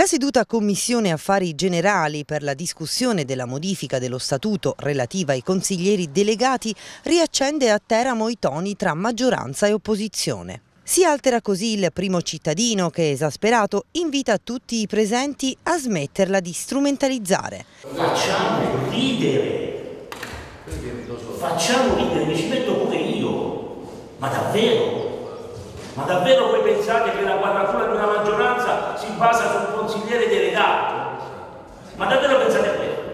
La seduta Commissione Affari Generali per la discussione della modifica dello statuto relativa ai consiglieri delegati riaccende a Teramo i toni tra maggioranza e opposizione. Si altera così il primo cittadino che, esasperato, invita tutti i presenti a smetterla di strumentalizzare. Facciamo ridere, facciamo ridere, mi ci metto pure io, ma davvero? Ma davvero voi pensate che la guarda Ma davvero pensate questo?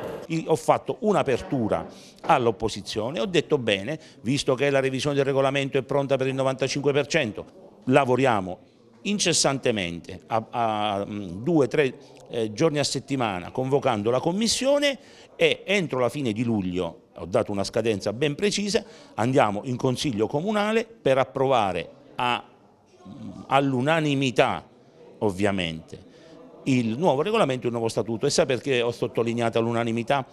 ho fatto un'apertura all'opposizione, ho detto bene, visto che la revisione del regolamento è pronta per il 95%, lavoriamo incessantemente a, a mm, due o tre eh, giorni a settimana convocando la commissione e entro la fine di luglio, ho dato una scadenza ben precisa, andiamo in consiglio comunale per approvare mm, all'unanimità ovviamente il nuovo regolamento e il nuovo statuto. E sa perché ho sottolineato l'unanimità?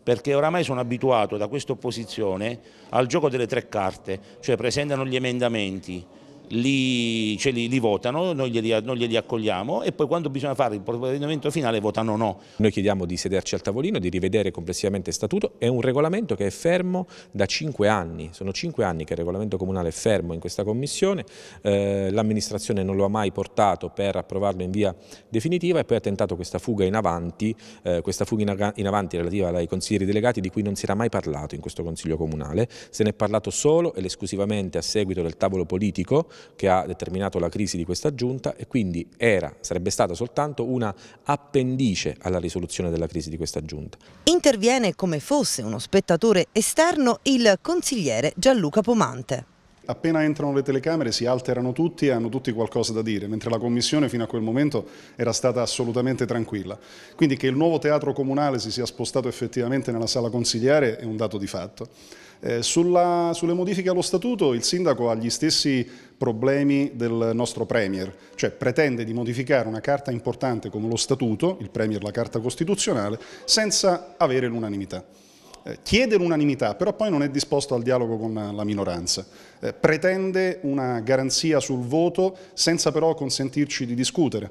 perché oramai sono abituato da questa opposizione al gioco delle tre carte, cioè presentano gli emendamenti, li, cioè li, li, votano, noi glieli, noi glieli, accogliamo e poi quando bisogna fare il provvedimento finale votano no. Noi chiediamo di sederci al tavolino, di rivedere complessivamente il statuto, è un regolamento che è fermo da cinque anni, sono cinque anni che il regolamento comunale è fermo in questa commissione, eh, l'amministrazione non lo ha mai portato per approvarlo in via definitiva e poi ha tentato questa fuga in avanti, eh, questa fuga in, in avanti relativa ai consiglieri delegati di cui non si era mai parlato in questo consiglio comunale, se ne è parlato solo ed esclusivamente a seguito del tavolo politico che ha determinato la crisi di questa giunta e quindi era, sarebbe stata soltanto una appendice alla risoluzione della crisi di questa giunta. Interviene come fosse uno spettatore esterno il consigliere Gianluca Pomante appena entrano le telecamere si alterano tutti e hanno tutti qualcosa da dire, mentre la Commissione fino a quel momento era stata assolutamente tranquilla. Quindi che il nuovo teatro comunale si sia spostato effettivamente nella sala consigliare è un dato di fatto. Eh, sulla, sulle modifiche allo statuto il sindaco ha gli stessi problemi del nostro Premier, cioè pretende di modificare una carta importante come lo statuto, il Premier la carta costituzionale, senza avere l'unanimità. Eh, chiede l'unanimità, però poi non è disposto al dialogo con la minoranza. Eh, pretende una garanzia sul voto senza però consentirci di discutere.